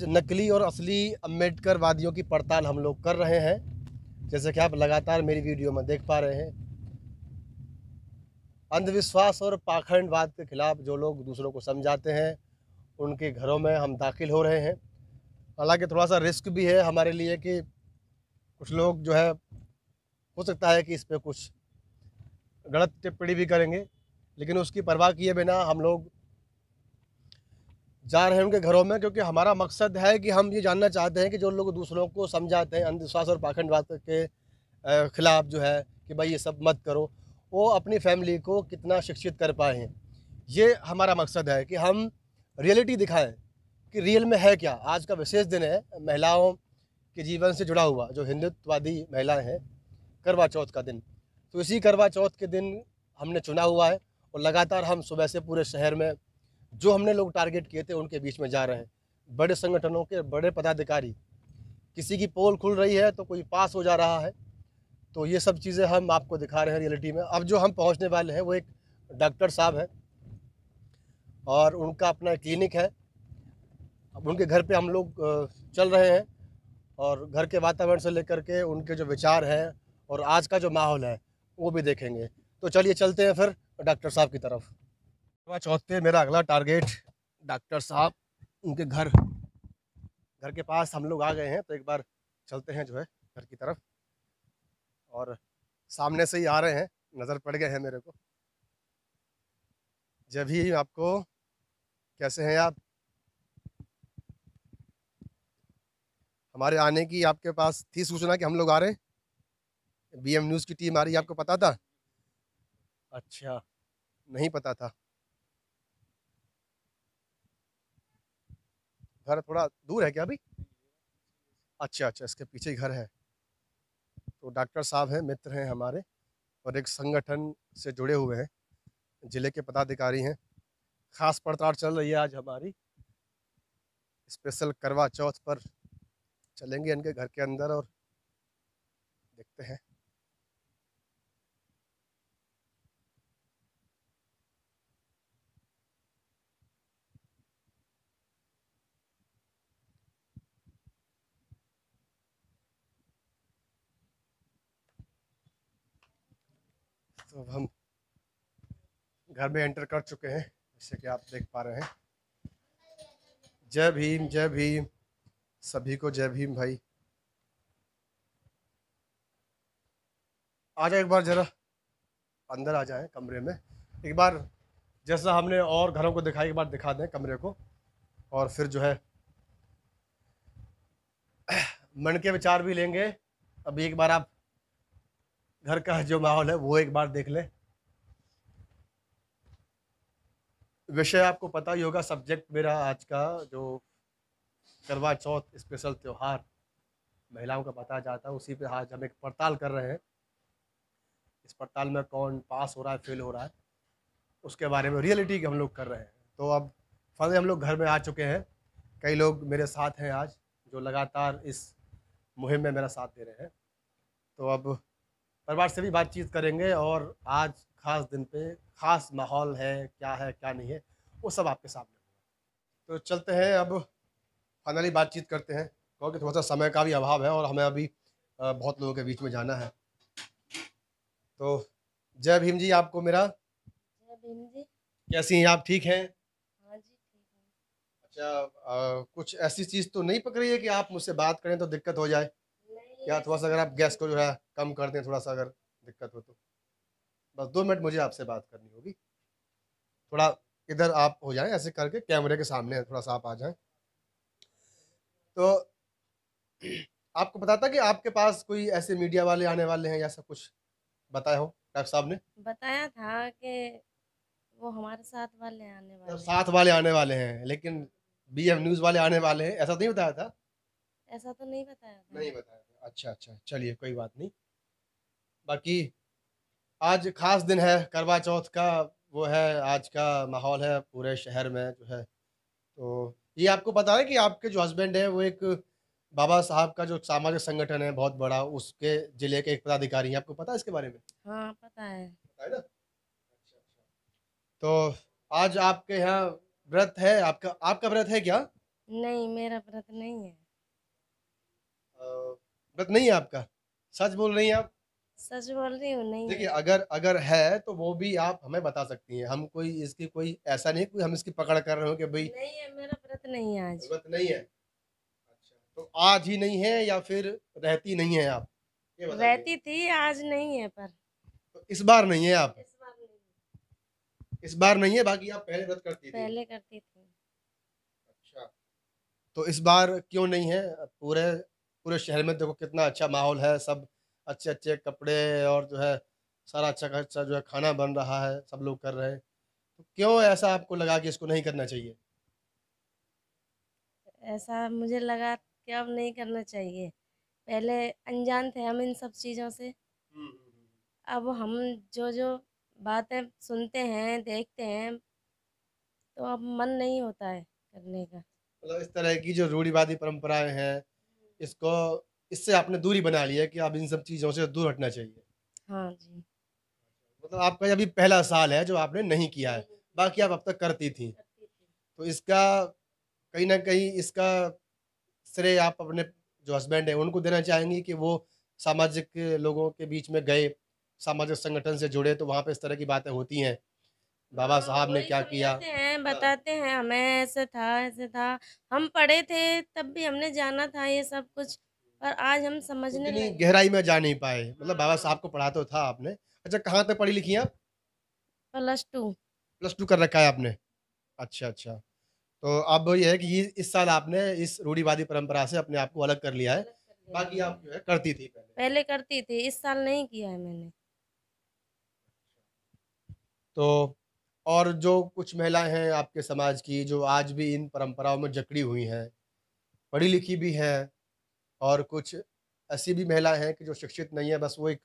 आज नकली और असली अम्बेडकर वादियों की पड़ताल हम लोग कर रहे हैं जैसे कि आप लगातार मेरी वीडियो में देख पा रहे हैं अंधविश्वास और पाखंडवाद के खिलाफ जो लोग दूसरों को समझाते हैं उनके घरों में हम दाखिल हो रहे हैं हालांकि थोड़ा सा रिस्क भी है हमारे लिए कि कुछ लोग जो है हो सकता है कि इस पर कुछ गलत टिप्पणी भी करेंगे लेकिन उसकी परवाह किए बिना हम लोग जा रहे हैं उनके घरों में क्योंकि हमारा मकसद है कि हम ये जानना चाहते हैं कि जो लोग दूसरों को समझाते हैं अंधविश्वास और पाखंडवाद के ख़िलाफ़ जो है कि भाई ये सब मत करो वो अपनी फैमिली को कितना शिक्षित कर पाए हैं ये हमारा मकसद है कि हम रियलिटी दिखाएं कि रियल में है क्या आज का विशेष दिन है महिलाओं के जीवन से जुड़ा हुआ जो हिंदुत्ववादी महिलाएं हैं करवा चौथ का दिन तो इसी करवा चौथ के दिन हमने चुना हुआ है और लगातार हम सुबह से पूरे शहर में जो हमने लोग टारगेट किए थे उनके बीच में जा रहे हैं बड़े संगठनों के बड़े पदाधिकारी किसी की पोल खुल रही है तो कोई पास हो जा रहा है तो ये सब चीज़ें हम आपको दिखा रहे हैं रियलिटी में अब जो हम पहुंचने वाले हैं वो एक डॉक्टर साहब हैं और उनका अपना क्लिनिक है अब उनके घर पे हम लोग चल रहे हैं और घर के वातावरण से लेकर के उनके जो विचार हैं और आज का जो माहौल है वो भी देखेंगे तो चलिए चलते हैं फिर डॉक्टर साहब की तरफ सवा चौथे मेरा अगला टारगेट डॉक्टर साहब उनके घर घर के पास हम लोग आ गए हैं तो एक बार चलते हैं जो है घर की तरफ और सामने से ही आ रहे हैं नज़र पड़ गए हैं मेरे को जब ही आपको कैसे हैं आप हमारे आने की आपके पास थी सूचना कि हम लोग आ रहे हैं बी न्यूज़ की टीम आ रही है आपको पता था अच्छा नहीं पता था घर थोड़ा दूर है क्या अभी अच्छा अच्छा इसके पीछे घर है तो डॉक्टर साहब हैं मित्र हैं हमारे और एक संगठन से जुड़े हुए हैं जिले के पदाधिकारी हैं खास पड़ताल चल रही है आज हमारी स्पेशल करवा चौथ पर चलेंगे इनके घर के अंदर और देखते हैं तो अब हम घर में एंटर कर चुके हैं जैसे कि आप देख पा रहे हैं जय भीम जय भीम सभी को जय भीम भाई आ जाए एक बार ज़रा अंदर आ जाए कमरे में एक बार जैसा हमने और घरों को दिखाई एक बार दिखा दें कमरे को और फिर जो है मन के विचार भी लेंगे अभी एक बार आप घर का जो माहौल है वो एक बार देख लें विषय आपको पता ही होगा सब्जेक्ट मेरा आज का जो करवा चौथ स्पेशल त्यौहार महिलाओं का बताया जाता है उसी पे आज हम एक पड़ताल कर रहे हैं इस पड़ताल में कौन पास हो रहा है फेल हो रहा है उसके बारे में रियलिटी के हम लोग कर रहे हैं तो अब फल हम लोग घर में आ चुके हैं कई लोग मेरे साथ हैं आज जो लगातार इस मुहिम में मेरा साथ दे रहे हैं तो अब परिवार से भी बातचीत करेंगे और आज खास दिन पे खास माहौल है क्या है क्या नहीं है वो सब आपके सामने तो चलते हैं अब फाइनली बातचीत करते हैं क्योंकि थोड़ा सा समय का भी अभाव है और हमें अभी बहुत लोगों के बीच में जाना है तो जय भीम जी आपको मेरा जय भीम जी कैसी हैं आप ठीक हैं हाँ अच्छा कुछ ऐसी चीज़ तो नहीं पकड़ी है कि आप मुझसे बात करें तो दिक्कत हो जाए क्या थोड़ा सा अगर आप गैस को जो है कम कर दें थोड़ा सा अगर दिक्कत हो तो बस दो मिनट मुझे आपसे बात करनी होगी थोड़ा इधर आप हो जाएं ऐसे करके कैमरे के सामने थोड़ा सा आप आ जाएं तो आपको पता था कि आपके पास कोई ऐसे मीडिया वाले आने वाले हैं या सब कुछ बताया हो डॉक्टर साहब ने बताया था कि वो हमारे साथ वाले आने वाले हैं। साथ वाले आने वाले हैं लेकिन बी एम न्यूज़ वाले आने वाले हैं ऐसा तो नहीं बताया था ऐसा तो नहीं बताया था नहीं बताया था अच्छा अच्छा चलिए कोई बात नहीं बाकी आज खास दिन है करवा चौथ का वो है आज का माहौल है पूरे शहर में जो है तो ये आपको पता है कि आपके जो हस्बैंड है वो एक बाबा साहब का जो सामाजिक संगठन है बहुत बड़ा उसके जिले के एक पदाधिकारी है आपको पता है इसके बारे में हाँ पता है पता है ना तो आज आपके यहाँ व्रत है आपका आपका व्रत है क्या नहीं मेरा व्रत नहीं है व्रत नहीं है आपका सच बोल रही है आप सच बोल रही हूँ नहीं देखिए अगर अगर है तो वो भी आप हमें बता सकती हैं हम कोई इसकी कोई ऐसा नहीं कोई हम इसकी पकड़ कर रहे हो कि भाई नहीं है मेरा व्रत नहीं है आज व्रत नहीं है अच्छा तो आज ही नहीं है या फिर रहती नहीं है आप रहती थी आज नहीं है पर तो इस बार नहीं है आप इस बार नहीं इस बार नहीं है बाकी आप पहले व्रत करती थी पहले करती थी अच्छा तो इस बार क्यों नहीं है पूरे पूरे शहर में देखो कितना अच्छा माहौल है सब अच्छे अच्छे कपड़े और जो है सारा अच्छा अच्छा जो है खाना बन रहा है सब लोग कर रहे हैं तो क्यों ऐसा आपको लगा कि इसको नहीं करना चाहिए ऐसा मुझे लगा कि अब नहीं करना चाहिए पहले अनजान थे हम इन सब चीज़ों से हम्म, हम्म, हम्म, अब हम जो जो बातें सुनते हैं देखते हैं तो अब मन नहीं होता है करने का मतलब इस तरह की जो रूढ़ीवादी परंपराएं हैं इसको इससे आपने दूरी बना लिया कि आप इन सब चीज़ों से दूर हटना चाहिए हाँ जी मतलब आपका अभी पहला साल है जो आपने नहीं किया है हम्म। बाकी आप अब तक करती थी तो इसका कहीं ना कहीं इसका श्रेय आप अपने जो हस्बैंड है उनको देना चाहेंगी कि वो सामाजिक लोगों के बीच में गए सामाजिक संगठन से जुड़े तो वहाँ पे इस तरह की बातें होती हैं बाबा हाँ, साहब ने क्या तो किया हैं हाँ। बताते हैं हमें ऐसे था ऐसे था हम पढ़े थे तब भी हमने जाना था ये सब कुछ पर आज हम समझने उतनी गहराई में जा नहीं पाए मतलब बाबा साहब को पढ़ा तो था आपने अच्छा कहाँ तक पढ़ी लिखी आप प्लस टू प्लस टू कर रखा है आपने अच्छा अच्छा तो अब यह है कि इस साल आपने इस रूढ़ीवादी परंपरा से अपने आप को अलग कर लिया है बाकी आप जो है करती थी पहले पहले करती थी इस साल नहीं किया है मैंने तो और जो कुछ महिलाएं हैं आपके समाज की जो आज भी इन परंपराओं में जकड़ी हुई हैं पढ़ी लिखी भी हैं और कुछ ऐसी भी महिलाएं हैं कि जो शिक्षित नहीं है बस वो एक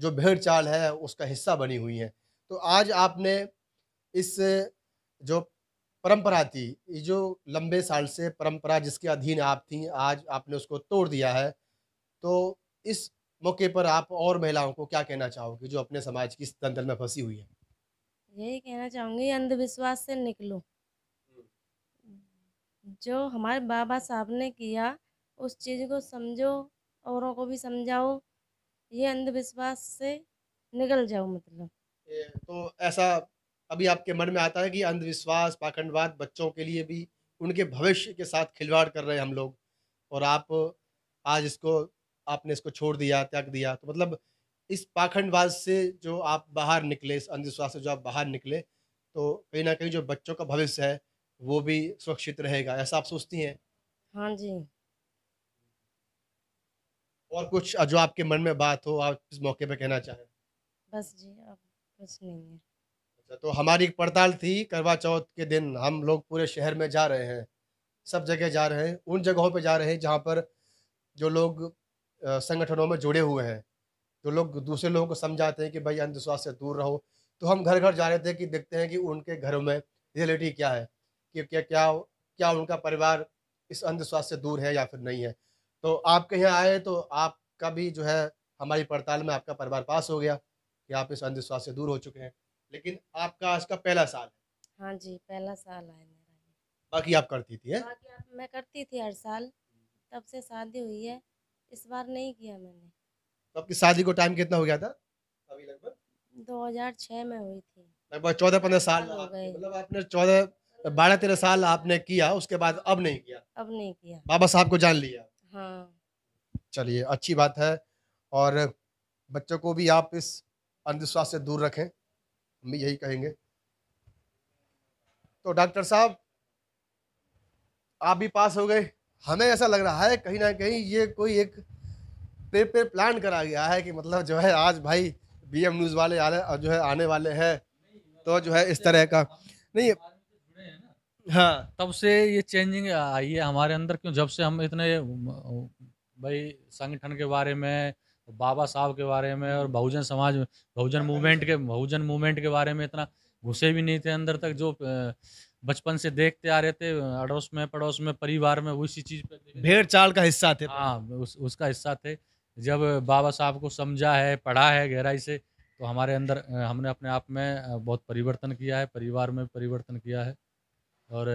जो भेड़ चाल है उसका हिस्सा बनी हुई हैं तो आज आपने इस जो परंपरा थी ये जो लंबे साल से परंपरा जिसके अधीन आप थी आज आपने उसको तोड़ दिया है तो इस मौके पर आप और महिलाओं को क्या कहना चाहोगे जो अपने समाज की दंदल में फंसी हुई है यही कहना चाहूंगी अंधविश्वास से निकलो हम्म। जो हमारे बाबा साहब ने किया उस चीज़ को समझो औरों को भी समझाओ ये अंधविश्वास से निकल जाओ मतलब तो ऐसा अभी आपके मन में आता है कि अंधविश्वास पाखंडवाद बच्चों के लिए भी उनके भविष्य के साथ खिलवाड़ कर रहे हैं हम लोग और आप आज इसको आपने इसको छोड़ दिया त्याग दिया तो मतलब इस पाखंडवाद से जो आप बाहर निकले इस अंधविश्वास से जो आप बाहर निकले तो कहीं ना कहीं जो बच्चों का भविष्य है वो भी सुरक्षित रहेगा ऐसा आप सोचती हैं हाँ जी और कुछ जो आपके मन में बात हो आप इस मौके पे कहना चाहें बस जी अब कुछ नहीं है अच्छा तो हमारी एक पड़ताल थी करवा चौथ के दिन हम लोग पूरे शहर में जा रहे हैं सब जगह जा रहे हैं उन जगहों पे जा रहे हैं जहाँ पर जो लोग संगठनों में जुड़े हुए हैं जो लोग दूसरे लोगों को समझाते हैं कि भाई अंधविश्वास से दूर रहो तो हम घर घर जा रहे थे कि देखते हैं कि उनके घरों में रियलिटी क्या है कि क्या क्या क्या उनका परिवार इस अंधविश्वास से दूर है या फिर नहीं है तो आपके यहाँ आए तो आपका भी जो है हमारी पड़ताल में आपका परिवार पास हो गया कि आप इस अंधविश्वास से दूर हो चुके हैं लेकिन आपका आज का पहला साल है हाँ जी पहला साल आया मेरा बाकी आप करती थी है? बाकी आप मैं करती थी हर साल तब से शादी हुई है इस बार नहीं किया मैंने तो आपकी शादी को टाइम कितना हो गया था अभी लगभग 2006 में हुई थी लगभग चौदह पंद्रह साल मतलब आपने चौदह बारह तेरह साल आपने किया उसके बाद अब नहीं किया अब नहीं किया बाबा साहब को जान लिया हाँ। चलिए अच्छी बात है और बच्चों को भी आप इस अंधविश्वास से दूर रखें हम भी यही कहेंगे तो डॉक्टर साहब आप भी पास हो गए हमें ऐसा लग रहा है कहीं ना कहीं ये कोई एक पे पे प्लान करा गया है कि मतलब जो है आज भाई बीएम न्यूज़ वाले आ रहे जो है आने वाले हैं तो जो है इस तरह का नहीं हाँ तब से ये चेंजिंग आई है हमारे अंदर क्यों जब से हम इतने भाई संगठन के बारे में बाबा साहब के बारे में और बहुजन समाज बहुजन मूवमेंट के बहुजन मूवमेंट के बारे में इतना घुसे भी नहीं थे अंदर तक जो बचपन से देखते आ रहे थे अड़ोस में पड़ोस में परिवार में उसी चीज पे भेड़ चाल का हिस्सा थे हाँ उस उसका हिस्सा थे जब बाबा साहब को समझा है पढ़ा है गहराई से तो हमारे अंदर हमने अपने आप में बहुत परिवर्तन किया है परिवार में परिवर्तन किया है और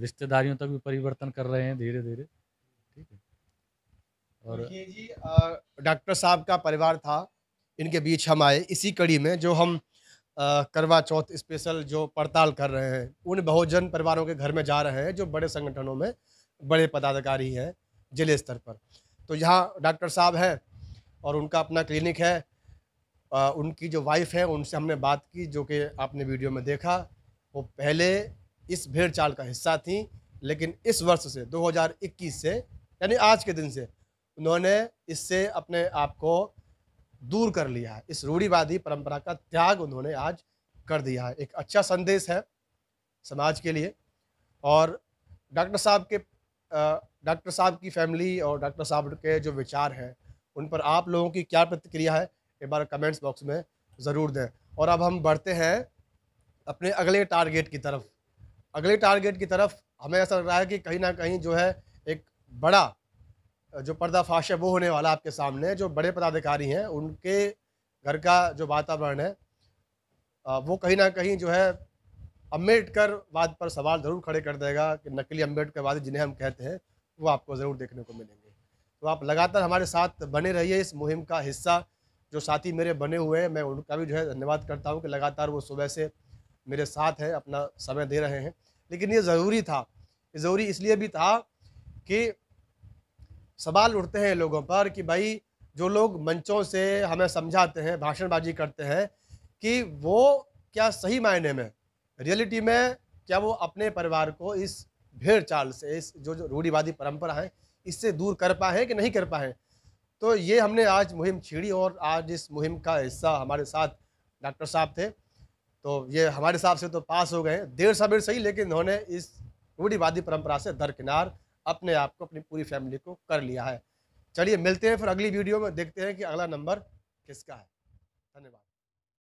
रिश्तेदारियों तक भी परिवर्तन कर रहे हैं धीरे धीरे ठीक है और जी डॉक्टर साहब का परिवार था इनके बीच हम आए इसी कड़ी में जो हम करवा चौथ स्पेशल जो पड़ताल कर रहे हैं उन बहुजन परिवारों के घर में जा रहे हैं जो बड़े संगठनों में बड़े पदाधिकारी हैं जिले स्तर पर तो यहाँ डॉक्टर साहब हैं और उनका अपना क्लिनिक है आ, उनकी जो वाइफ है उनसे हमने बात की जो कि आपने वीडियो में देखा वो पहले इस भेड़ चाल का हिस्सा थी लेकिन इस वर्ष से 2021 से यानी आज के दिन से उन्होंने इससे अपने आप को दूर कर लिया है इस रूढ़ीवादी परंपरा का त्याग उन्होंने आज कर दिया है एक अच्छा संदेश है समाज के लिए और डॉक्टर साहब के डॉक्टर साहब की फैमिली और डॉक्टर साहब के जो विचार हैं उन पर आप लोगों की क्या प्रतिक्रिया है एक बार कमेंट्स बॉक्स में ज़रूर दें और अब हम बढ़ते हैं अपने अगले टारगेट की तरफ अगले टारगेट की तरफ हमें ऐसा लग रहा है कि कहीं ना कहीं जो है एक बड़ा जो पर्दाफाश है वो होने वाला आपके सामने जो बड़े पदाधिकारी हैं उनके घर का जो वातावरण है वो कहीं ना कहीं जो है अम्बेडकर वाद पर सवाल ज़रूर खड़े कर देगा कि नकली अम्बेडकर वादी जिन्हें हम कहते हैं वो आपको ज़रूर देखने को मिलेंगे तो आप लगातार हमारे साथ बने रहिए इस मुहिम का हिस्सा जो साथी मेरे बने हुए हैं मैं उनका भी जो है धन्यवाद करता हूँ कि लगातार वो सुबह से मेरे साथ हैं अपना समय दे रहे हैं लेकिन ये ज़रूरी था ज़रूरी इसलिए भी था कि सवाल उठते हैं लोगों पर कि भाई जो लोग मंचों से हमें समझाते हैं भाषणबाजी करते हैं कि वो क्या सही मायने में रियलिटी में क्या वो अपने परिवार को इस भीड़ चाल से इस जो जो रूढ़ीवादी परंपरा है इससे दूर कर पाए कि नहीं कर पाए तो ये हमने आज मुहिम छेड़ी और आज इस मुहिम का हिस्सा हमारे साथ डॉक्टर साहब थे तो ये हमारे हिसाब से तो पास हो गए देर सबेर सही लेकिन इन्होंने इस रूढ़ीवादी परंपरा से दरकिनार अपने आप को अपनी पूरी फैमिली को कर लिया है चलिए मिलते हैं फिर अगली वीडियो में देखते हैं कि अगला नंबर किसका है धन्यवाद